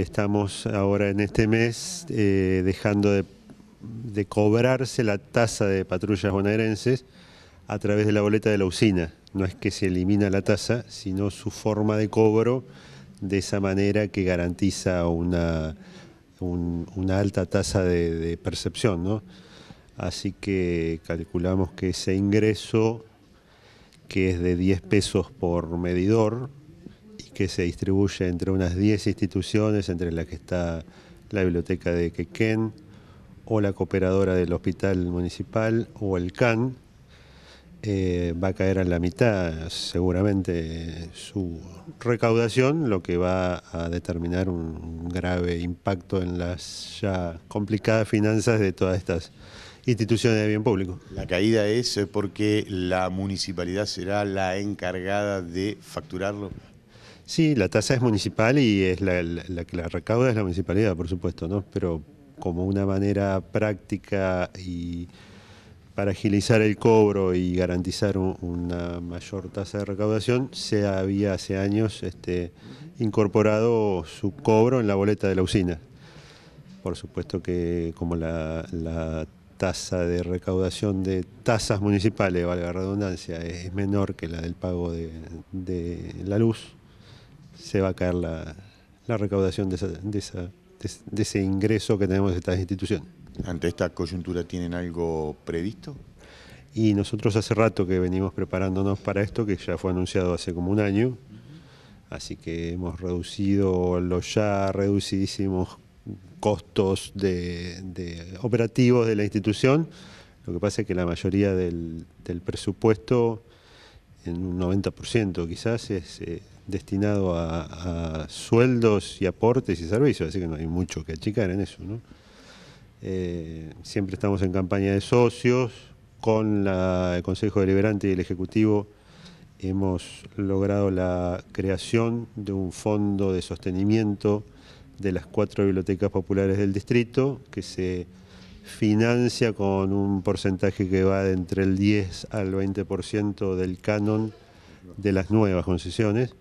Estamos ahora en este mes eh, dejando de, cobrarse la tasa de patrullas bonaerenses a través de la boleta de la usina. No es que se elimina la tasa, sino su forma de cobro de esa manera que garantiza una, alta tasa de, percepción. Así que calculamos que ese ingreso, que es de 10 pesos por medidor, que se distribuye entre unas 10 instituciones, entre las que está la biblioteca de Quequén, o la cooperadora del hospital municipal, o el CAN, eh, va a caer a la mitad seguramente su recaudación, lo que va a determinar un grave impacto en las ya complicadas finanzas de todas estas instituciones de bien público. La caída es eh, porque la municipalidad será la encargada de facturarlo. Sí, la tasa es municipal y es la, que la recauda es la municipalidad, por supuesto, ¿no? Pero como una manera práctica y para agilizar el cobro y garantizar una mayor tasa de recaudación, se había hace años este, incorporado su cobro en la boleta de la usina. Por supuesto que como la, tasa de recaudación de tasas municipales, valga la redundancia, es menor que la del pago de la luz, se va a caer la, la recaudación de, de, ese ingreso que tenemos de estas instituciones. ¿Ante esta coyuntura tienen algo previsto? Y nosotros hace rato que venimos preparándonos para esto, que ya fue anunciado hace como un año, así que hemos reducido los ya reducidísimos costos de, operativos de la institución. Lo que pasa es que la mayoría del, presupuesto, en un 90% quizás, es, eh, destinado a, sueldos y aportes y servicios, así que no hay mucho que achicar en eso. Eh, siempre estamos en campaña de socios, con el Consejo Deliberante y el Ejecutivo hemos logrado la creación de un fondo de sostenimiento de las cuatro bibliotecas populares del distrito, que se financia con un porcentaje que va de entre el 10 al 20% del canon de las nuevas concesiones.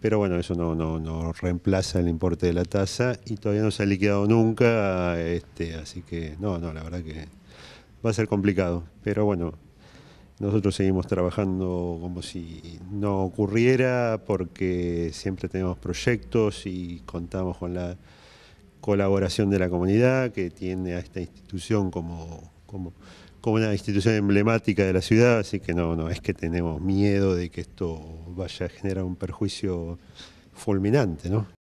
Pero bueno, eso no, no, reemplaza el importe de la tasa y todavía no se ha liquidado nunca, este, así que no, no, la verdad que va a ser complicado. Pero bueno, nosotros seguimos trabajando como si no ocurriera porque siempre tenemos proyectos y contamos con la colaboración de la comunidad que tiene a esta institución como, como como una institución emblemática de la ciudad, así que no, no es que tenemos miedo de que esto vaya a generar un perjuicio fulminante, ¿no?